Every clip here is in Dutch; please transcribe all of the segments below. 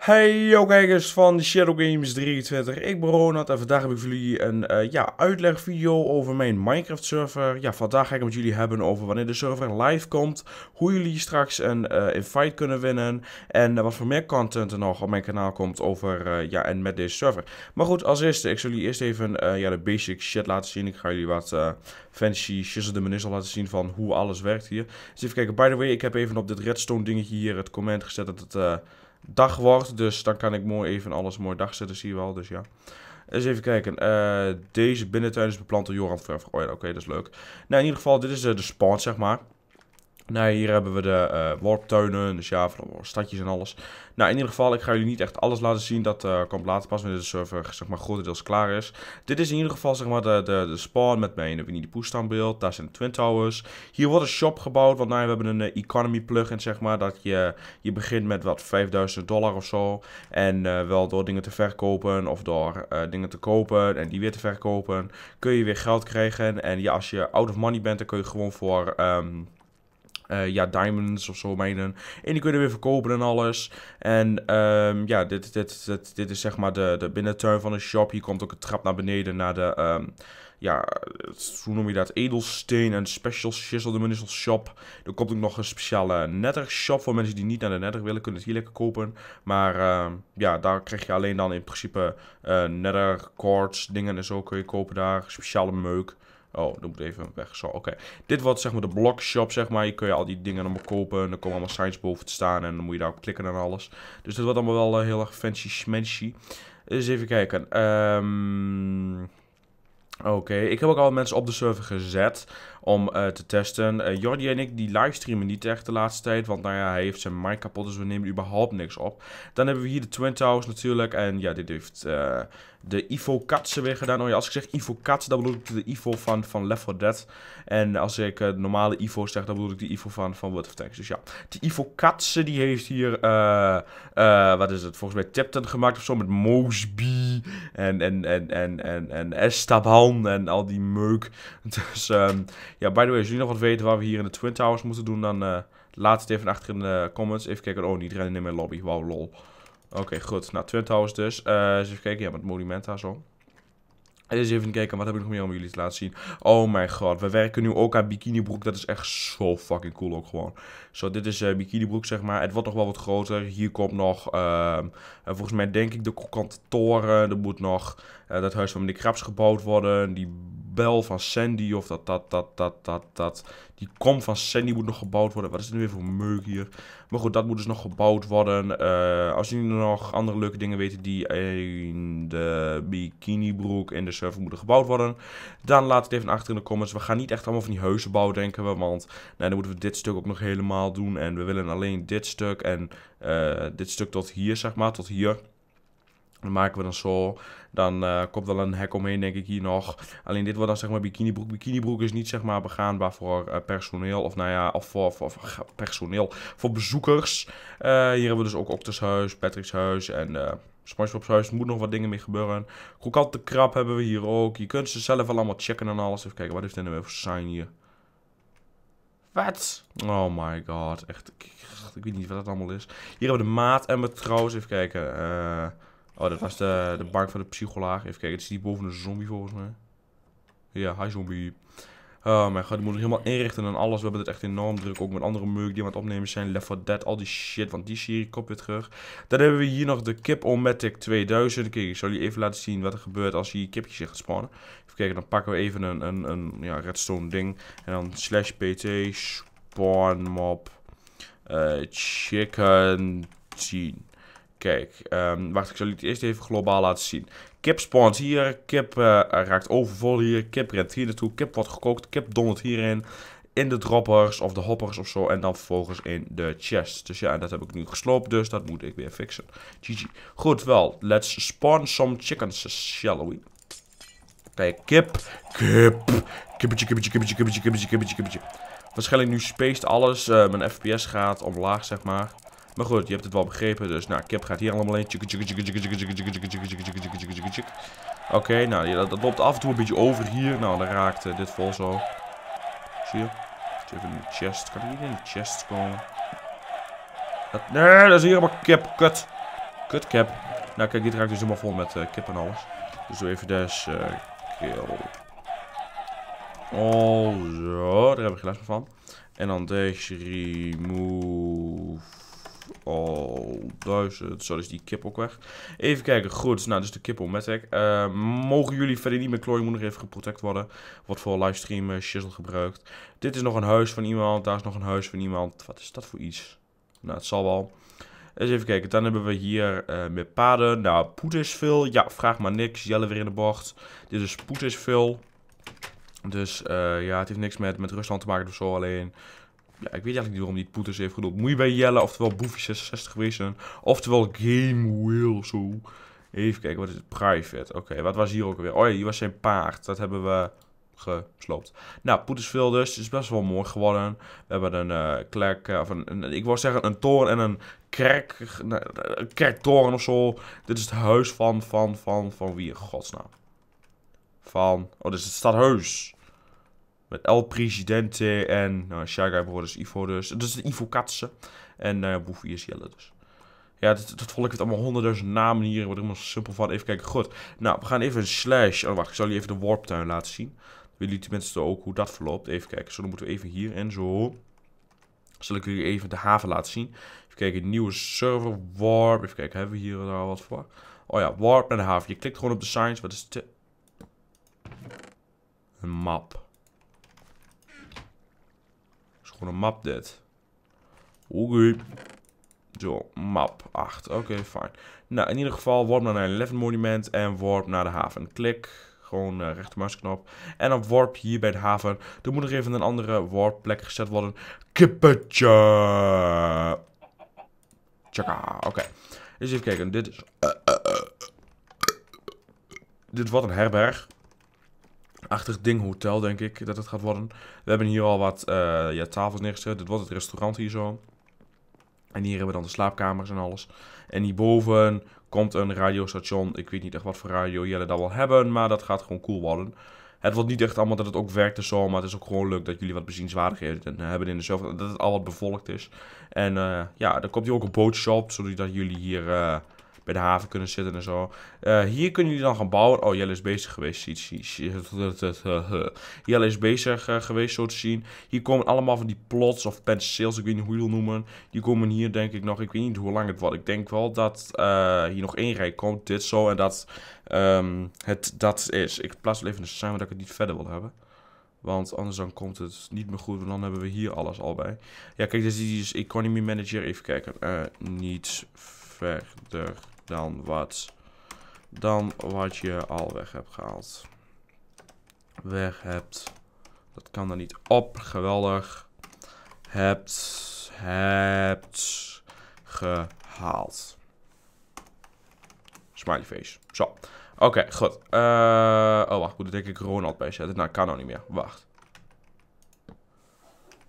Hey yo kijkers van Shadow Games 23, ik ben Ronald en vandaag heb ik voor jullie een uh, ja, uitlegvideo over mijn Minecraft server. Ja, vandaag ga ik het met jullie hebben over wanneer de server live komt, hoe jullie straks een uh, eh, invite kunnen winnen en eh, wat voor meer content er nog op mijn kanaal komt over ja, en met deze server. Maar goed, als eerste, ik zal jullie eerst even ja, de basic shit laten zien. Ik ga jullie wat fancy shizzle de minister laten zien van hoe alles werkt hier. Dus even kijken, by the way, ik heb even op dit redstone dingetje hier het comment gezet dat het dag wordt. Dus dan kan ik mooi even alles mooi dag zetten, zie je wel. Dus ja. Eens even kijken. Eh, deze binnentuin is beplant door Joran Verver. Oh oké, dat is leuk. Nou, in ieder geval, dit is eh, de spot zeg maar. Nou, hier hebben we de uh, worptuinen, dus ja, van stadjes en alles. Nou, in ieder geval, ik ga jullie niet echt alles laten zien. Dat eh, komt later pas, wanneer de server zeg maar, grotendeels klaar is. Dit is in ieder geval zeg maar, de, de, de spawn met mijn Winnie de Poes standbeeld. Daar zijn de Twin Towers. Hier wordt een shop gebouwd, want nou, we hebben een eh, economy plugin, zeg maar. Dat je, je begint met wat 5000 dollar of zo. En wel door dingen te verkopen of door dingen te kopen en die weer te verkopen, kun je weer geld krijgen. En ja, als je out of money bent, dan kun je gewoon voor... Ehm, eh, ja, diamonds of zo mijnen. En die kunnen weer verkopen en alles. En ehm, ja, dit, dit, dit, dit is zeg maar de, de binnentuin van de shop. Hier komt ook een trap naar beneden naar de... Ehm, ja, hoe noem je dat? Edelsteen en special shizzle, de shop. Er komt ook nog een speciale nettershop shop voor mensen die niet naar de netter willen, kunnen het hier lekker kopen. Maar ehm, ja, daar krijg je alleen dan in principe uh, nether cords, dingen en zo kun je kopen daar. Speciale meuk. Oh, dat moet even weg. Zo, oké. Dit wordt zeg maar de blokshop, zeg maar. Je kun je al die dingen allemaal kopen. En dan komen allemaal signs boven te staan. En dan moet je daarop klikken en alles. Dus dat wordt allemaal wel eh, heel erg fancy schmancy. Dus even kijken. Ehm, oké, ik heb ook al mensen op de server gezet om eh, te testen. Eh, Jordi en ik die livestreamen niet echt de laatste tijd, want nou ja, hij heeft zijn mic kapot, dus we nemen überhaupt niks op. Dan hebben we hier de Twin Towers natuurlijk en ja, dit heeft eh, de Ivo Katze weer gedaan. Oh ja, als ik zeg Ivo Katze, dan bedoel ik de Ivo van, van Left 4 Dead. En als ik de normale Ivo zeg, dan bedoel ik de Ivo van, van World of Tanks. Dus ja, die Ivo Katze die heeft hier, wat is het, volgens mij Tipton gemaakt of zo met Mosby en, en, en, en, en, en Estaban en al die meuk. Dus ehm, ja, by the way, als jullie nog wat weten waar we hier in de Twin Towers moeten doen, dan eh, laat het even achter in de comments. Even kijken. Oh, niet rennen in mijn lobby. Wauw, lol. Oké, goed. Nou, Twin Towers dus. Eh, eens even kijken. Ja, met monumenta zo. Eens even kijken, wat heb ik nog meer om jullie te laten zien? Oh mijn god, we werken nu ook aan bikinibroek. Dat is echt zo fucking cool ook gewoon. Zo, dit is uh, bikinibroek zeg maar. Het wordt nog wel wat groter. Hier komt nog, uh, volgens mij denk ik de kantoren. Er moet nog eh, dat huis van meneer Kraps gebouwd worden. Die bel van Sandy of dat, dat, dat, dat, dat, dat. Die kom van Sandy moet nog gebouwd worden. Wat is het nu weer voor meuk hier? Maar goed, dat moet dus nog gebouwd worden. Eh, als jullie nog andere leuke dingen weten die in de bikinibroek en de server moeten gebouwd worden. Dan laat het even achter in de comments. We gaan niet echt allemaal van die huizen bouwen, denken we. Want nee, nou, dan moeten we dit stuk ook nog helemaal doen. En we willen alleen dit stuk en eh, dit stuk tot hier, zeg maar. Tot hier. Dan maken we dan zo. Dan uh, komt wel een hek omheen, denk ik, hier nog. Alleen dit wordt dan zeg maar bikinibroek. Bikinibroek is niet zeg maar begaanbaar voor eh, personeel. Of nou ja, of voor, voor, personeel. Voor bezoekers. Eh, hier hebben we dus ook Octus huis, Patrick's huis en... SpongeBob's huis, moet nog wat dingen mee gebeuren. Krokante krab hebben we hier ook. Je kunt ze zelf wel allemaal checken en alles. Even kijken, wat heeft dit nou even voor sign hier? Wat? Oh my god, echt. Ik, weet niet wat dat allemaal is. Hier hebben we de maat en we trouwens, even kijken. Eh... Oh, dat was de, de bank van de psycholoog. Even kijken, het is die boven de zombie volgens mij. Ja, hi zombie. Oh mijn god, die moet helemaal inrichten en alles. We hebben het echt enorm druk. Ook met andere meuk die aan het opnemen zijn. Left 4 Dead, al die shit. Want die serie kop weer terug. Dan hebben we hier nog de Kip Omatic 2000. Kijk, ik zal je even laten zien wat er gebeurt als die kipjes zich gaat spawnen. Even kijken, dan pakken we even een, een, een ja, redstone ding. En dan slash pt spawn mob eh, chicken 10. Kijk, um, wacht, ik zal het eerst even globaal laten zien. Kip spawns hier, kip eh, raakt overvol hier, kip rent hier naartoe, kip wordt gekookt, kip dondert hierin. In de droppers of de hoppers of zo. En dan vervolgens in de chest. Dus ja, dat heb ik nu gesloopt, dus dat moet ik weer fixen. GG. Goed, wel. Let's spawn some chickens, shall we? Kijk, kip. Kip. Kippetje, kippetje, kippetje, kippetje, kippetje, kippetje, kippetje. Waarschijnlijk nu spaced alles. Eh, mijn FPS gaat omlaag, zeg maar. Maar goed, je hebt het wel begrepen. Dus nou, Kip gaat hier allemaal heen. Oké, nou, dat, dat, loopt af en toe een beetje over hier. Nou, dan raakt dit vol zo. Zie je? Even in de chest. Kan hier niet in de chest komen? Dat, nee, dat is hier helemaal kip. Kut. Kut kip. Nou, kijk, dit raakt dus helemaal vol met kip en alles. Dus doe even des. kill. Oh, zo. Daar heb ik geen van. En dan deze remove. Eh, zo is die kip ook weg. Even kijken. Goed, nou, dus de kip om Matic. Eh, mogen jullie verder niet meer klooien, moet nog even geprotect worden. Wordt voor livestream eh, shizzle gebruikt. Dit is nog een huis van iemand. Daar is nog een huis van iemand. Wat is dat voor iets? Nou, het zal wel. even kijken. Dan hebben we hier uh, met paden. Nou, poet Ja, vraag maar niks. Jelle weer in de bocht. Dit is poet Dus ja, het heeft niks met, met Rusland te maken of zo alleen ja, ik weet eigenlijk niet waarom die Poeters heeft geduld. Moet je bij Jelle, oftewel Boefie66 geweest zijn. Oftewel Game Wheel, zo. Even kijken, wat is het? Private. Oké, wat was hier ook alweer? Oh ja, hier was zijn paard. Dat hebben we gesloopt. Nou, Poetersville dus. is best wel mooi geworden. We hebben een uh, of een, ik wou zeggen een toren en een kerk, een kerktoren of zo. Dit is het huis van, van, van, van wie in godsnaam? Van, oh, dit is het stadhuis. Met El Presidente en nou, Shagai Brothers, Ivo dus. Dat is de Ivo En uh, eh, Boefie is Jelle dus. Ja, dat, dat ik het allemaal honderdduizend namen hier. Wordt helemaal simpel van. Even kijken. Goed. Nou, we gaan even een slash. Oh, wacht. Ik zal jullie even de warptuin laten zien. Willen jullie mensen ook hoe dat verloopt? Even kijken. Zo, dan moeten we even hier en zo. Zal ik jullie even de haven laten zien. Even kijken. Nieuwe server. Warp. Even kijken. Hebben we hier al wat voor? Oh ja, warp naar de haven. Je klikt gewoon op de signs. Wat is het? Een map gewoon een map dit. Oké. Zo, map 8. Oké, fijn. Nou, in ieder geval, warp naar een 11 monument en warp naar de haven. Klik. Gewoon uh, eh, rechtermuisknop. En dan warp hier bij de haven. Er moet nog even een andere warp plek gezet worden. Kippetje! Tjaka, oké. Okay. even kijken, dit is... Eh, eh, dit wordt een herberg achtig ding hotel, denk ik, dat het gaat worden. We hebben hier al wat eh, ja, tafels neergezet. Dit wordt het restaurant hier zo. En hier hebben we dan de slaapkamers en alles. En hierboven komt een radiostation. Ik weet niet echt wat voor radio jullie daar wel hebben, maar dat gaat gewoon cool worden. Het wordt niet echt allemaal dat het ook werkt en zo, maar het is ook gewoon leuk dat jullie wat bezienswaardigheden hebben in de zoveel Dat het al wat bevolkt is. En eh, ja, dan komt hier ook een bootshop, zodat jullie hier... Eh, bij de haven kunnen zitten en zo. Eh, hier kunnen jullie dan gaan bouwen. Oh, Jelle is bezig geweest. Jelle is bezig eh, geweest, zo te zien. Hier komen allemaal van die plots of pencils, ik weet niet hoe je het noemen. Die komen hier denk ik nog, ik weet niet hoe lang het wordt. Ik denk wel dat eh, hier nog één rij komt, dit zo, en dat ehm, het dat is. Ik plaats wel even samen dat ik het niet verder wil hebben. Want anders dan komt het niet meer goed. En dan hebben we hier alles al bij. Ja, kijk, deze is Economy Manager. Even kijken. Uh, niet verder dan wat, dan wat je al weg hebt gehaald. Weg hebt. Dat kan er niet op. Geweldig. Hebt, hebt gehaald. Smiley face. Zo. Oké, goed. Eh, oh, wacht. moet ik denk ik Ronald bijzetten? Nou, kan nog niet meer. Wacht.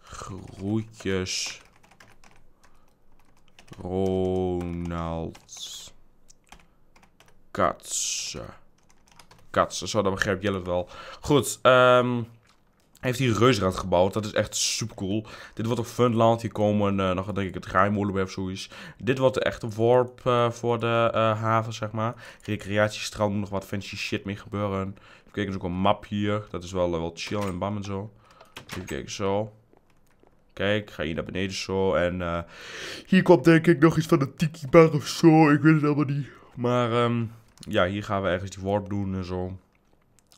Groetjes. Ronald. Katsen. Katsen, zo, dan begrijp je het wel. Goed, um, heeft hij Reusrad gebouwd. Dat is echt super cool. Dit wordt op Fundland. Hier komen uh, eh, nog, denk ik, het graaimolen bij of zoiets. Dit wordt de echte warp eh, voor de eh, haven, zeg maar. Recreatiestrand moet nog wat fancy shit mee gebeuren. Even kijken, er is ook een map hier. Dat is wel, wel chill en bam en zo. Even kijken, zo. Kijk, ga hier naar beneden zo. En uh, hier komt denk ik nog iets van de tiki bar of zo. Ik weet het helemaal niet. Maar, um, ja, hier gaan we ergens die warp doen en zo.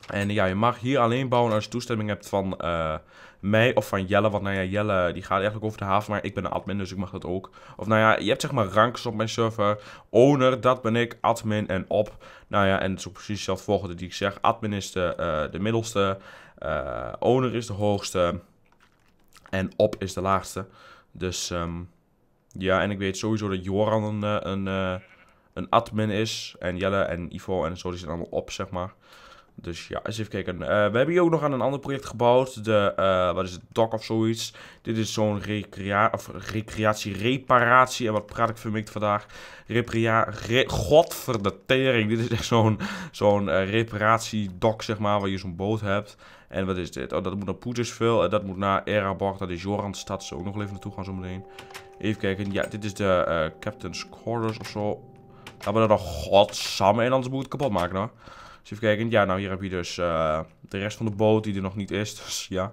En ja, je mag hier alleen bouwen als je toestemming hebt van eh, mij of van Jelle. Want nou ja, Jelle die gaat eigenlijk over de haven, maar ik ben een admin, dus ik mag dat ook. Of nou ja, je hebt zeg maar ranks op mijn server. Owner, dat ben ik. Admin en op. Nou ja, en het is ook precies hetzelfde volgende die ik zeg. Admin is de, eh, de middelste. Eh, owner is de hoogste. En op is de laagste. Dus ehm, ja, en ik weet sowieso dat Joran een... een een admin is. En Jelle en Ivo en zo, die zijn allemaal op, zeg maar. Dus ja, eens even kijken. Eh, we hebben hier ook nog aan een ander project gebouwd. De, eh, wat is het, dock of zoiets. Dit is zo'n recrea of recreatie, reparatie. En wat praat ik vermikt vandaag? Repria re Dit is echt zo'n zo'n uh, zeg maar, waar je zo'n boot hebt. En wat is dit? Oh, dat moet naar Poetersville. En dat moet naar Erebor. Dat is Jorandstad. Zo ook nog even naartoe gaan zo meteen. Even kijken. Ja, dit is de Captain's Quarters of zo hebben we dat dan godsamme en anders moet kapot maken hoor. Dus even kijken. Ja, nou hier heb je dus eh, de rest van de boot die er nog niet is. Dus ja.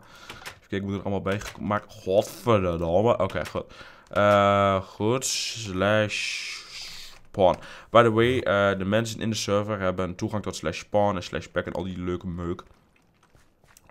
Even kijken, moet er allemaal bij maken. Godverdomme. Oké, goed. Eh, goed. Slash spawn. By the way, eh, de mensen in de server hebben toegang tot slash spawn en slash pack en al die leuke meuk.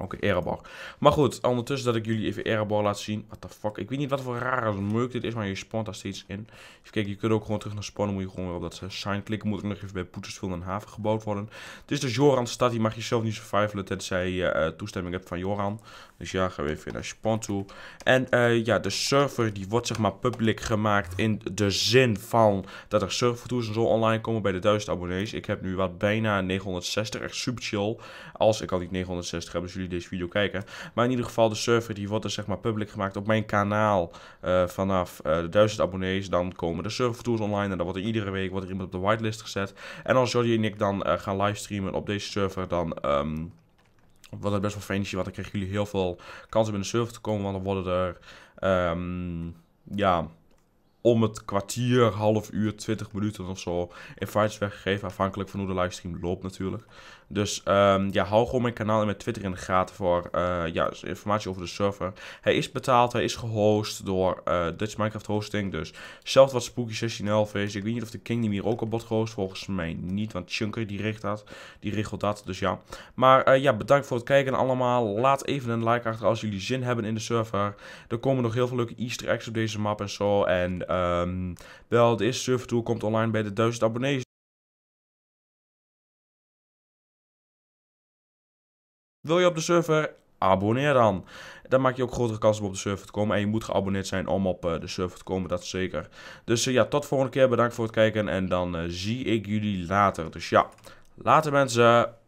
Oké, okay, Maar goed, ondertussen dat ik jullie even errorbar laat zien. What the fuck? Ik weet niet wat voor rare merk dit is, maar je spawnt daar steeds in. Even kijken, je kunt ook gewoon terug naar spannen. Moet je gewoon weer op dat eh, sign klikken. Moet ik nog even bij Poetersville en Haven gebouwd worden. Het is dus de Joran-stad. Die mag je zelf niet survivalen tenzij je eh, toestemming hebt van Joran. Dus ja, gaan we even naar spawn toe. En eh, ja, de server die wordt zeg maar public gemaakt in de zin van dat er servertools en zo online komen bij de 1000 abonnees. Ik heb nu wat bijna 960. Echt super chill. Als ik al die 960 heb, dus jullie deze video kijken. Maar in ieder geval, de server die wordt dus zeg maar public gemaakt op mijn kanaal eh, vanaf uh, de 1000 abonnees. Dan komen de server tools online en dan wordt er iedere week wordt er iemand op de whitelist gezet. En als Jordi en ik dan uh, gaan livestreamen op deze server, dan... Ehm, wordt het best wel fancy, want dan krijgen jullie heel veel kans om in de server te komen. Want dan worden er, ehm, ja, om het kwartier, half uur, 20 minuten of zo invites weggegeven. Afhankelijk van hoe de livestream loopt natuurlijk. Dus ehm, ja, hou gewoon mijn kanaal en mijn Twitter in de gaten voor eh, ja, dus informatie over de server. Hij is betaald, hij is gehost door eh, Dutch Minecraft Hosting. Dus zelfs wat Spooky 11 is. Ik weet niet of de Kingdom hier ook al bot gehost. Volgens mij niet, want Chunker die richt dat. Die regelt dat, dus ja. Maar eh, ja, bedankt voor het kijken allemaal. Laat even een like achter als jullie zin hebben in de server. Er komen nog heel veel leuke easter eggs op deze map en zo. En um, wel, de eerste server tour komt online bij de 1000 abonnees. Wil je op de server? Abonneer dan. Dan maak je ook grotere kans om op de server te komen. En je moet geabonneerd zijn om op eh, de server te komen, dat zeker. Dus eh, ja, tot volgende keer. Bedankt voor het kijken. En dan eh, zie ik jullie later. Dus ja, later mensen.